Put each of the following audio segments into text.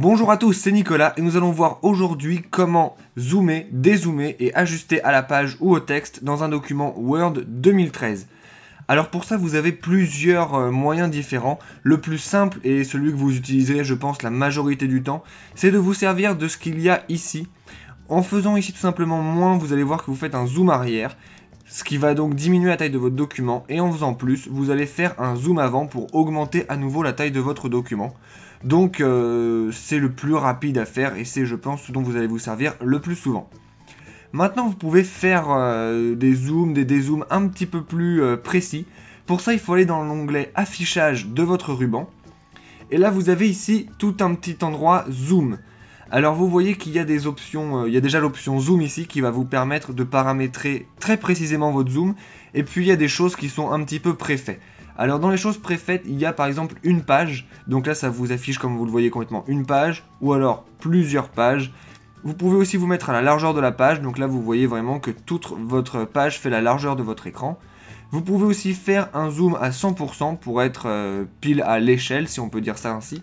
Bonjour à tous, c'est Nicolas et nous allons voir aujourd'hui comment zoomer, dézoomer et ajuster à la page ou au texte dans un document Word 2013. Alors pour ça, vous avez plusieurs euh, moyens différents. Le plus simple et celui que vous utiliserez, je pense, la majorité du temps, c'est de vous servir de ce qu'il y a ici. En faisant ici tout simplement moins, vous allez voir que vous faites un zoom arrière ce qui va donc diminuer la taille de votre document et en faisant plus, vous allez faire un zoom avant pour augmenter à nouveau la taille de votre document. Donc euh, c'est le plus rapide à faire et c'est je pense ce dont vous allez vous servir le plus souvent. Maintenant vous pouvez faire euh, des zooms, des dézooms un petit peu plus euh, précis. Pour ça il faut aller dans l'onglet affichage de votre ruban. Et là vous avez ici tout un petit endroit zoom. Alors vous voyez qu'il y a des options, il y a déjà l'option zoom ici qui va vous permettre de paramétrer très précisément votre zoom. Et puis il y a des choses qui sont un petit peu préfaites. Alors dans les choses préfaites, il y a par exemple une page. Donc là, ça vous affiche comme vous le voyez complètement une page ou alors plusieurs pages. Vous pouvez aussi vous mettre à la largeur de la page. Donc là, vous voyez vraiment que toute votre page fait la largeur de votre écran. Vous pouvez aussi faire un zoom à 100% pour être euh, pile à l'échelle, si on peut dire ça ainsi.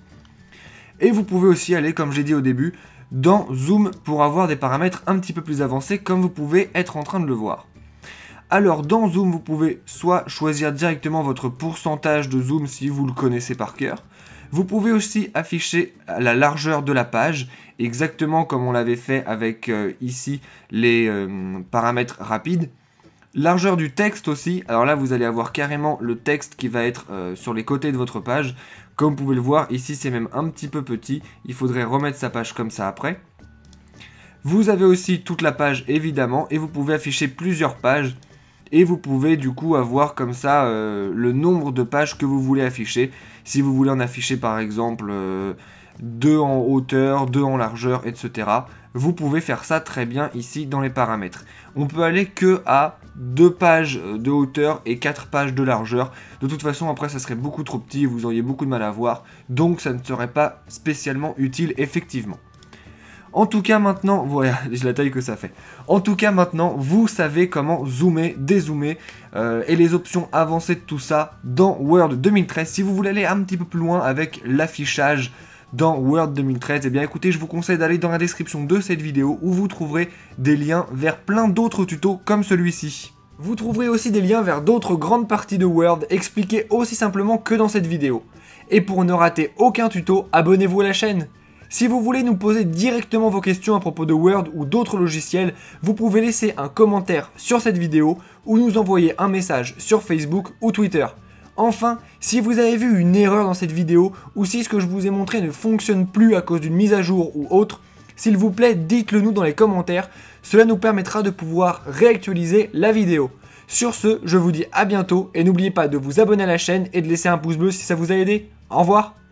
Et vous pouvez aussi aller, comme j'ai dit au début, dans Zoom pour avoir des paramètres un petit peu plus avancés, comme vous pouvez être en train de le voir. Alors dans Zoom, vous pouvez soit choisir directement votre pourcentage de zoom si vous le connaissez par cœur. Vous pouvez aussi afficher la largeur de la page, exactement comme on l'avait fait avec euh, ici les euh, paramètres rapides. Largeur du texte aussi, alors là vous allez avoir carrément le texte qui va être euh, sur les côtés de votre page. Comme vous pouvez le voir, ici c'est même un petit peu petit, il faudrait remettre sa page comme ça après. Vous avez aussi toute la page évidemment et vous pouvez afficher plusieurs pages et vous pouvez du coup avoir comme ça euh, le nombre de pages que vous voulez afficher. Si vous voulez en afficher par exemple 2 euh, en hauteur, 2 en largeur, etc. Vous pouvez faire ça très bien ici dans les paramètres. On peut aller que à deux pages de hauteur et quatre pages de largeur. De toute façon, après, ça serait beaucoup trop petit, vous auriez beaucoup de mal à voir, donc ça ne serait pas spécialement utile effectivement. En tout cas, maintenant, voilà, la taille que ça fait. En tout cas, maintenant, vous savez comment zoomer, dézoomer euh, et les options avancées de tout ça dans Word 2013. Si vous voulez aller un petit peu plus loin avec l'affichage dans Word 2013, eh bien écoutez, je vous conseille d'aller dans la description de cette vidéo où vous trouverez des liens vers plein d'autres tutos comme celui-ci. Vous trouverez aussi des liens vers d'autres grandes parties de Word expliquées aussi simplement que dans cette vidéo. Et pour ne rater aucun tuto, abonnez-vous à la chaîne si vous voulez nous poser directement vos questions à propos de Word ou d'autres logiciels, vous pouvez laisser un commentaire sur cette vidéo ou nous envoyer un message sur Facebook ou Twitter. Enfin, si vous avez vu une erreur dans cette vidéo ou si ce que je vous ai montré ne fonctionne plus à cause d'une mise à jour ou autre, s'il vous plaît, dites-le nous dans les commentaires, cela nous permettra de pouvoir réactualiser la vidéo. Sur ce, je vous dis à bientôt et n'oubliez pas de vous abonner à la chaîne et de laisser un pouce bleu si ça vous a aidé. Au revoir